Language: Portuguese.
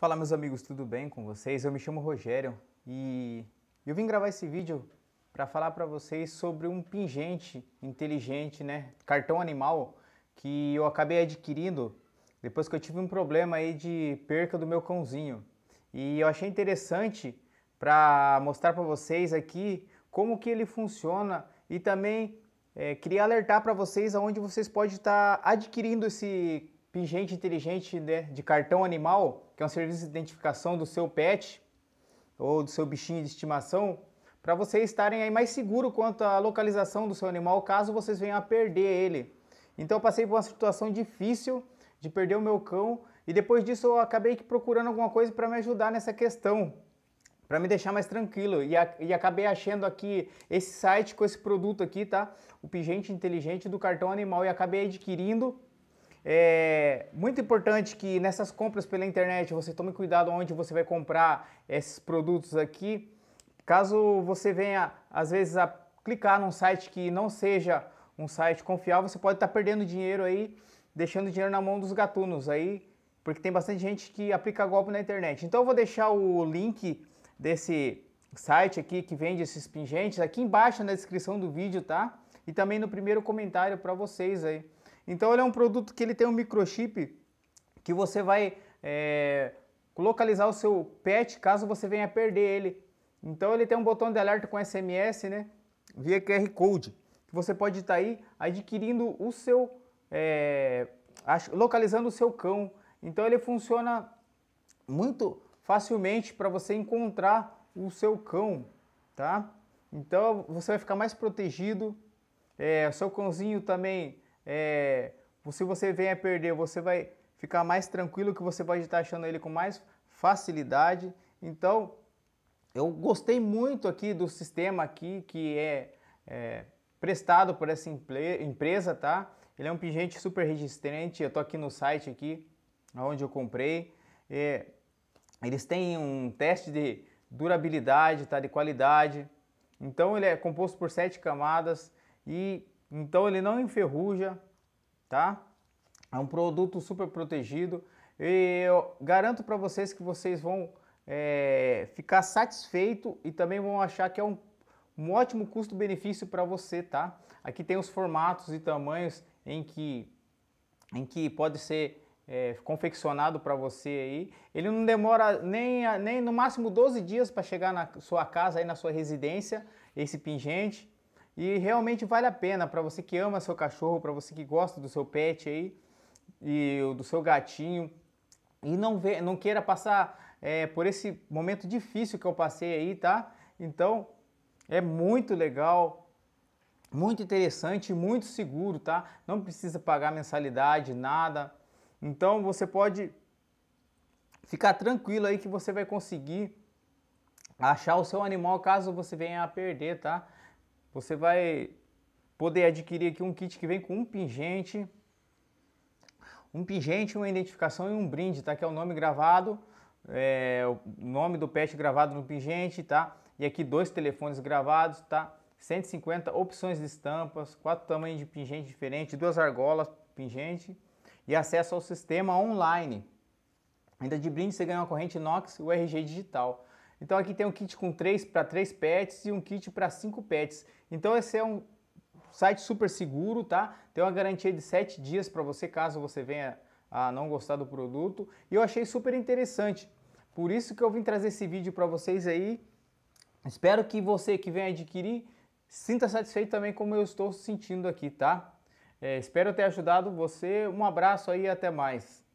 Fala meus amigos, tudo bem com vocês? Eu me chamo Rogério e eu vim gravar esse vídeo para falar para vocês sobre um pingente inteligente, né, cartão animal que eu acabei adquirindo depois que eu tive um problema aí de perca do meu cãozinho. E eu achei interessante para mostrar para vocês aqui como que ele funciona e também é, queria alertar para vocês aonde vocês podem estar tá adquirindo esse pingente inteligente né, de cartão animal que é um serviço de identificação do seu pet ou do seu bichinho de estimação, para vocês estarem aí mais seguro quanto à localização do seu animal, caso vocês venham a perder ele. Então eu passei por uma situação difícil de perder o meu cão e depois disso eu acabei procurando alguma coisa para me ajudar nessa questão, para me deixar mais tranquilo e, a, e, acabei achando aqui esse site com esse produto aqui, tá? O pingente inteligente do cartão animal e acabei adquirindo é muito importante que nessas compras pela internet você tome cuidado onde você vai comprar esses produtos aqui. Caso você venha, às vezes, a clicar num site que não seja um site confiável, você pode estar tá perdendo dinheiro aí, deixando dinheiro na mão dos gatunos aí, porque tem bastante gente que aplica golpe na internet. Então eu vou deixar o link desse site aqui que vende esses pingentes aqui embaixo na descrição do vídeo, tá? E também no primeiro comentário para vocês aí. Então ele é um produto que ele tem um microchip que você vai é, localizar o seu pet caso você venha perder ele. Então ele tem um botão de alerta com SMS, né? Via QR Code. Que você pode estar tá aí adquirindo o seu. É, localizando o seu cão. Então ele funciona muito facilmente para você encontrar o seu cão, tá? Então você vai ficar mais protegido. É, o seu cãozinho também é, se você vem a perder, você vai ficar mais tranquilo que você vai estar achando ele com mais facilidade. Então, eu gostei muito aqui do sistema aqui que é, é prestado por essa empresa, tá? Ele é um pingente super resistente. Eu tô aqui no site aqui, onde eu comprei. É, eles têm um teste de durabilidade, tá? De qualidade. Então ele é composto por sete camadas e então ele não enferruja, tá? É um produto super protegido. E eu garanto para vocês que vocês vão é, ficar satisfeito e também vão achar que é um, um ótimo custo-benefício para você, tá? Aqui tem os formatos e tamanhos em que, em que pode ser é, confeccionado para você aí. Ele não demora nem, nem no máximo 12 dias para chegar na sua casa, aí na sua residência, esse pingente. E realmente vale a pena para você que ama seu cachorro, para você que gosta do seu pet aí e do seu gatinho e não vê, não queira passar é, por esse momento difícil que eu passei aí, tá? Então é muito legal, muito interessante, muito seguro, tá? Não precisa pagar mensalidade, nada. Então você pode ficar tranquilo aí que você vai conseguir achar o seu animal caso você venha a perder, tá? Você vai poder adquirir aqui um kit que vem com um pingente, um pingente, uma identificação e um brinde, tá? Que é o nome gravado, é, o nome do pet gravado no pingente, tá? E aqui dois telefones gravados, tá? 150 opções de estampas, quatro tamanhos de pingente diferente, duas argolas pingente e acesso ao sistema online. Ainda de brinde você ganha uma corrente inox e o RG digital. Então aqui tem um kit com 3 para 3 pets e um kit para 5 pets. Então esse é um site super seguro, tá? Tem uma garantia de 7 dias para você caso você venha a não gostar do produto. E eu achei super interessante. Por isso que eu vim trazer esse vídeo para vocês aí. Espero que você que vem adquirir sinta satisfeito também como eu estou sentindo aqui, tá? É, espero ter ajudado você. Um abraço aí e até mais.